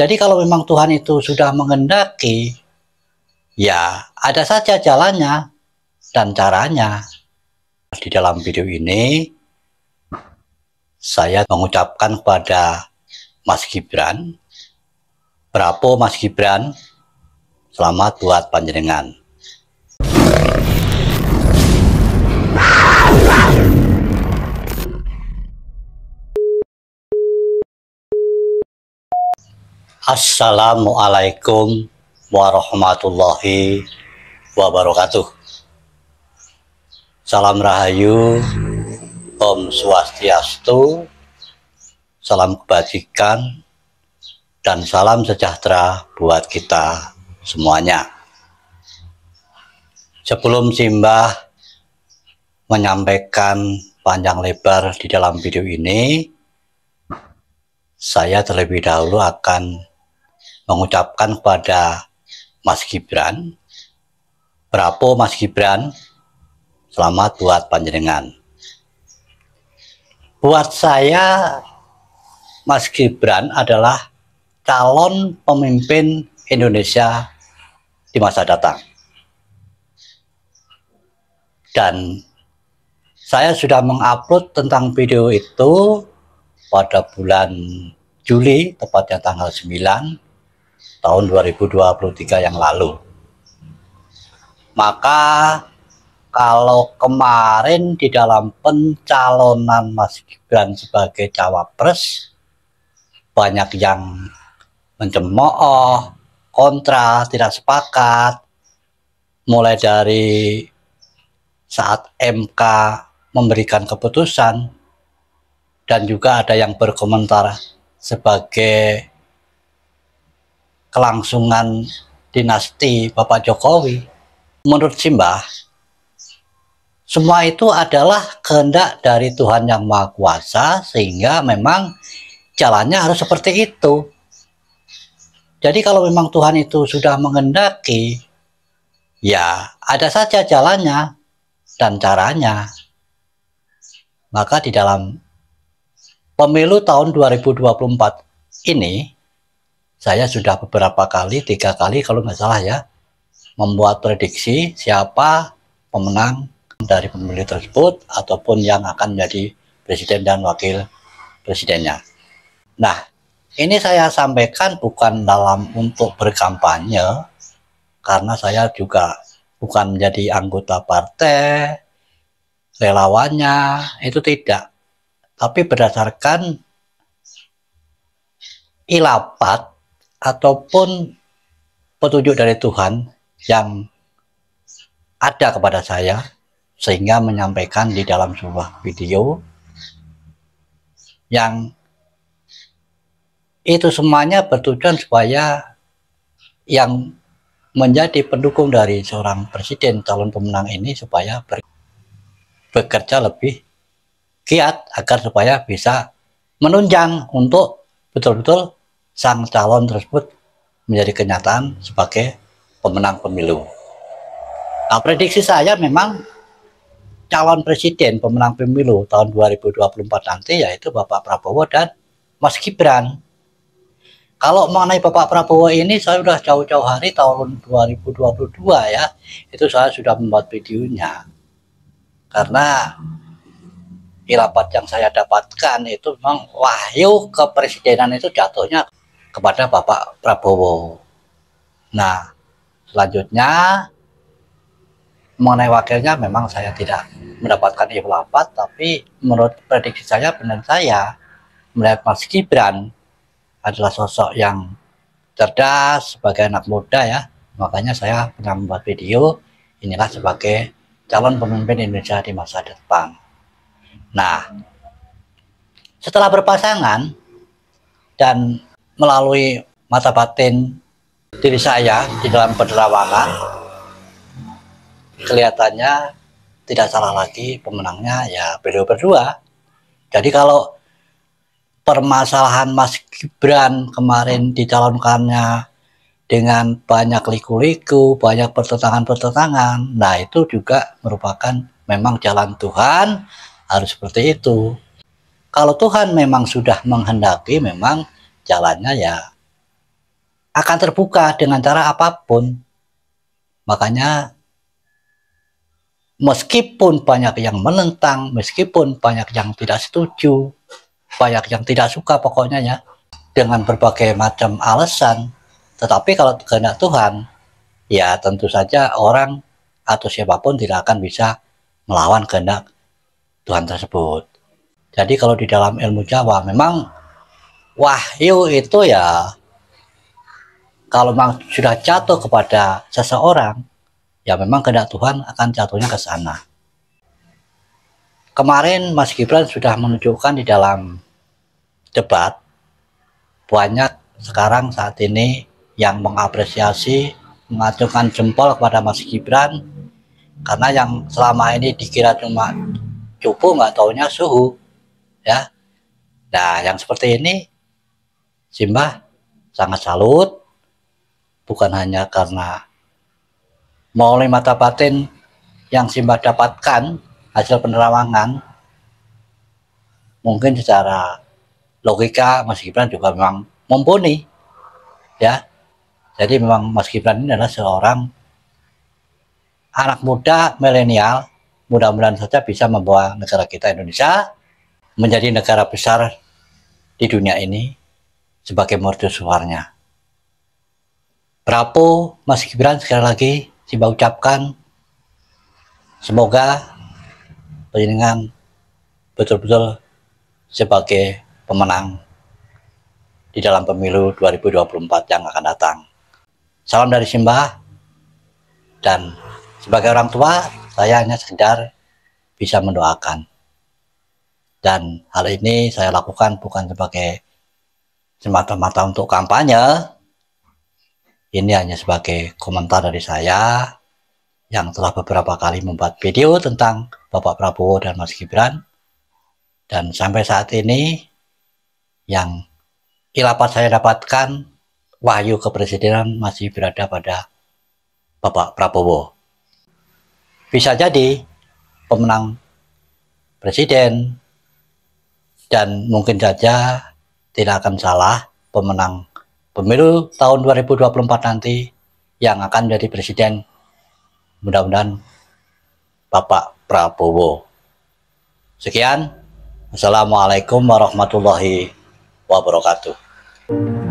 Jadi kalau memang Tuhan itu sudah mengendaki, ya ada saja jalannya dan caranya. Di dalam video ini, saya mengucapkan kepada Mas Gibran, Bravo Mas Gibran, selamat buat panjenengan. Assalamualaikum warahmatullahi wabarakatuh. Salam Rahayu, Om Swastiastu, salam kebajikan, dan salam sejahtera buat kita semuanya. Sebelum Simbah menyampaikan panjang lebar di dalam video ini, saya terlebih dahulu akan mengucapkan kepada Mas Gibran, berapa Mas Gibran, selamat buat panjenengan. Buat saya, Mas Gibran adalah calon pemimpin Indonesia di masa datang. Dan saya sudah mengupload tentang video itu pada bulan Juli, tepatnya tanggal 9, tahun 2023 yang lalu. Maka kalau kemarin di dalam pencalonan Mas Gibran sebagai cawapres banyak yang mencemooh, kontra, tidak sepakat mulai dari saat MK memberikan keputusan dan juga ada yang berkomentar sebagai kelangsungan dinasti Bapak Jokowi. Menurut Simbah, semua itu adalah kehendak dari Tuhan Yang Maha Kuasa sehingga memang jalannya harus seperti itu. Jadi kalau memang Tuhan itu sudah mengendaki, ya ada saja jalannya dan caranya. Maka di dalam pemilu tahun 2024 ini, saya sudah beberapa kali, tiga kali kalau nggak salah ya, membuat prediksi siapa pemenang dari pemilih tersebut ataupun yang akan menjadi presiden dan wakil presidennya. Nah, ini saya sampaikan bukan dalam untuk berkampanye, karena saya juga bukan menjadi anggota partai, relawannya, itu tidak. Tapi berdasarkan ilapat ataupun petunjuk dari Tuhan yang ada kepada saya sehingga menyampaikan di dalam sebuah video yang itu semuanya bertujuan supaya yang menjadi pendukung dari seorang presiden calon pemenang ini supaya bekerja lebih kiat agar supaya bisa menunjang untuk betul-betul sang calon tersebut menjadi kenyataan sebagai pemenang pemilu. Nah, prediksi saya memang calon presiden pemenang pemilu tahun 2024 nanti yaitu Bapak Prabowo dan Mas Gibran. Kalau mengenai Bapak Prabowo ini saya sudah jauh-jauh hari tahun 2022 ya, itu saya sudah membuat videonya. Karena kilapat yang saya dapatkan itu memang wahyu kepresidenan itu jatuhnya kepada Bapak Prabowo. Nah, selanjutnya mengenai wakilnya memang saya tidak mendapatkan info apa, tapi menurut prediksi saya benar saya melihat Mas Gibran adalah sosok yang cerdas sebagai anak muda ya, makanya saya pernah membuat video inilah sebagai calon pemimpin Indonesia di masa depan. Nah, setelah berpasangan dan melalui mata batin diri saya di dalam penerawangan kelihatannya tidak salah lagi pemenangnya ya beliau berdua jadi kalau permasalahan Mas Gibran kemarin dicalonkannya dengan banyak liku-liku, banyak pertentangan-pertentangan. Nah, itu juga merupakan memang jalan Tuhan harus seperti itu. Kalau Tuhan memang sudah menghendaki, memang jalannya ya akan terbuka dengan cara apapun. Makanya meskipun banyak yang menentang, meskipun banyak yang tidak setuju, banyak yang tidak suka pokoknya ya, dengan berbagai macam alasan, tetapi kalau kehendak Tuhan, ya tentu saja orang atau siapapun tidak akan bisa melawan kehendak Tuhan tersebut. Jadi kalau di dalam ilmu Jawa memang wahyu itu ya kalau memang sudah jatuh kepada seseorang ya memang kehendak Tuhan akan jatuhnya ke sana kemarin Mas Gibran sudah menunjukkan di dalam debat banyak sekarang saat ini yang mengapresiasi mengacungkan jempol kepada Mas Gibran karena yang selama ini dikira cuma cupu nggak taunya suhu ya nah yang seperti ini Simbah sangat salut bukan hanya karena melalui mata batin yang Simbah dapatkan hasil penerawangan mungkin secara logika Mas Gibran juga memang mumpuni ya jadi memang Mas Gibran ini adalah seorang anak muda milenial mudah-mudahan saja bisa membawa negara kita Indonesia menjadi negara besar di dunia ini sebagai mercusuarnya. Prapo Mas Gibran sekali lagi Simba ucapkan semoga penyelenggan betul-betul sebagai pemenang di dalam pemilu 2024 yang akan datang. Salam dari Simbah dan sebagai orang tua saya hanya sekedar bisa mendoakan. Dan hal ini saya lakukan bukan sebagai semata-mata untuk kampanye. Ini hanya sebagai komentar dari saya yang telah beberapa kali membuat video tentang Bapak Prabowo dan Mas Gibran. Dan sampai saat ini yang kilapat saya dapatkan wahyu kepresidenan masih berada pada Bapak Prabowo. Bisa jadi pemenang presiden dan mungkin saja tidak akan salah pemenang pemilu tahun 2024 nanti yang akan menjadi presiden mudah-mudahan Bapak Prabowo. Sekian, Assalamualaikum warahmatullahi wabarakatuh.